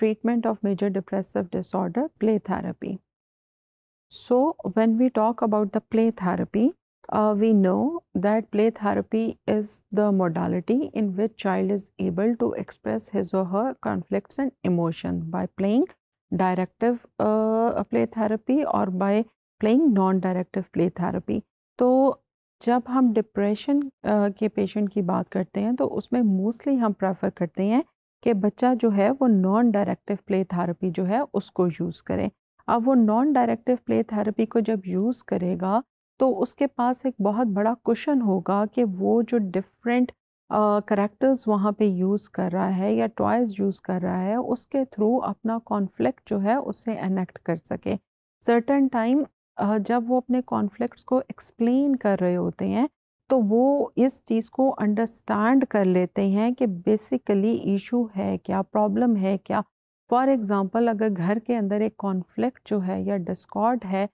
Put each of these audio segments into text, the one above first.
treatment of major depressive disorder, play therapy. So, when we talk about the play therapy, uh, we know that play therapy is the modality in which child is able to express his or her conflicts and emotion by playing directive uh, play therapy or by playing non-directive play therapy. तो जब हम depression uh, के patient की बात करते हैं तो उसमें मोस्टली हम प्रेफर करते हैं कि बच्चा जो है वो नॉन डायरेक्टिव प्ले थेरेपी जो है उसको यूज़ करे अब वो नॉन डायरेक्टिव प्ले थेरेपी को जब यूज़ करेगा तो उसके पास एक बहुत बड़ा क्वेश्चन होगा कि वो जो डिफरेंट करेक्टर्स uh, वहाँ पे यूज़ कर रहा है या टॉयज़ यूज़ कर रहा है उसके थ्रू अपना कॉन्फ्लिक्ट जो है उसे एनेक्ट कर सके सर्टन टाइम uh, जब वो अपने कॉन्फ्लिक्ट्स को एक्सप्लेन कर रहे होते हैं तो वो इस चीज़ को अंडरस्टैंड कर लेते हैं कि बेसिकली इशू है क्या प्रॉब्लम है क्या फॉर एग्ज़ाम्पल अगर घर के अंदर एक कॉन्फ्लिक्ट जो है या डिस्कॉर्ड है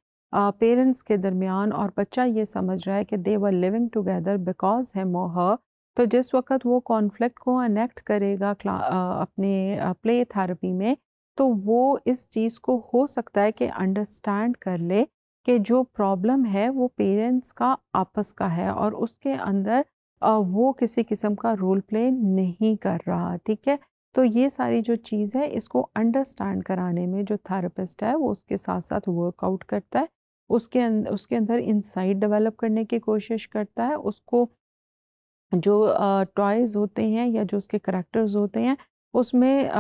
पेरेंट्स के दरमियान और बच्चा ये समझ रहा है कि they were living together because है मोह तो जिस वक्त वो कॉन्फ्लिक्ट को अनेक्ट करेगा अपने प्ले थेरेपी में तो वो इस चीज़ को हो सकता है कि अंडरस्टैंड कर ले कि जो प्रॉब्लम है वो पेरेंट्स का आपस का है और उसके अंदर वो किसी किस्म का रोल प्ले नहीं कर रहा ठीक है तो ये सारी जो चीज़ है इसको अंडरस्टैंड कराने में जो थेरेपिस्ट है वो उसके साथ साथ वर्कआउट करता है उसके अंदर उसके अंदर इंसाइट डेवलप करने की कोशिश करता है उसको जो टॉयज़ होते हैं या जो उसके करेक्टर्स होते हैं उसमें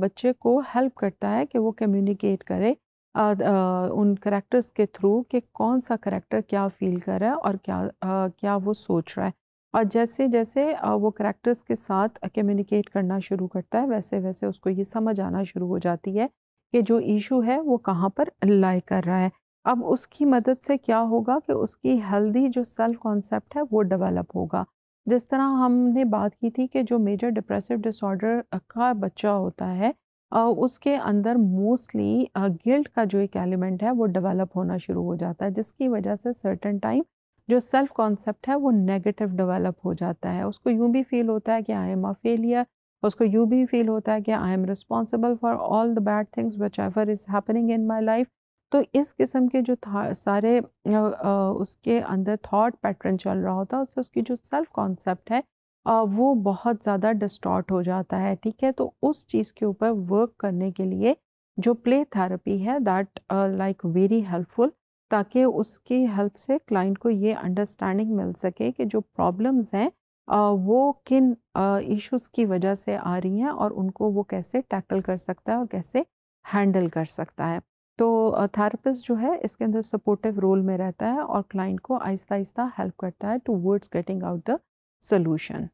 बच्चे को हेल्प करता है कि वो कम्युनिकेट करे आ, उन करेक्टर्स के थ्रू कि कौन सा करेक्टर क्या फील कर रहा है और क्या आ, क्या वो सोच रहा है और जैसे जैसे वो करेक्टर्स के साथ कम्युनिकेट करना शुरू करता है वैसे वैसे उसको ये समझ आना शुरू हो जाती है कि जो ईशू है वो कहाँ पर लाई कर रहा है अब उसकी मदद से क्या होगा कि उसकी हेल्दी जो सेल्फ कॉन्सेप्ट है वो डेवलप होगा जिस तरह हमने बात की थी कि जो मेजर डिप्रेसिव डिसऑर्डर का बच्चा होता है उसके अंदर मोस्टली गिल्ट का जो एक एलिमेंट है वो डेवलप होना शुरू हो जाता है जिसकी वजह से सर्टन टाइम जो सेल्फ कॉन्सेप्ट है वो नेगेटिव डेवलप हो जाता है उसको यूँ भी फील होता है कि आई एम अ फेलियर उसको यूँ भी फील होता है कि I am responsible for all the bad things which ever is happening in my life तो इस किस्म के जो सारे आ, आ, उसके अंदर थाट पैटर्न चल रहा होता है उससे उसकी जो सेल्फ कॉन्सेप्ट है वो बहुत ज़्यादा डिस्टॉर्ट हो जाता है ठीक है तो उस चीज़ के ऊपर वर्क करने के लिए जो प्ले थेरेपी है दैट लाइक वेरी हेल्पफुल ताकि उसकी हेल्प से क्लाइंट को ये अंडरस्टैंडिंग मिल सके कि जो प्रॉब्लम्स हैं वो किन इश्यूज की वजह से आ रही हैं और उनको वो कैसे टैकल कर सकता है और कैसे हैंडल कर सकता है तो थेरेपिस्ट जो है इसके अंदर सपोर्टिव रोल में रहता है और क्लाइंट को आहिस्ता आहिस्ता हेल्प करता है towards getting out the solution.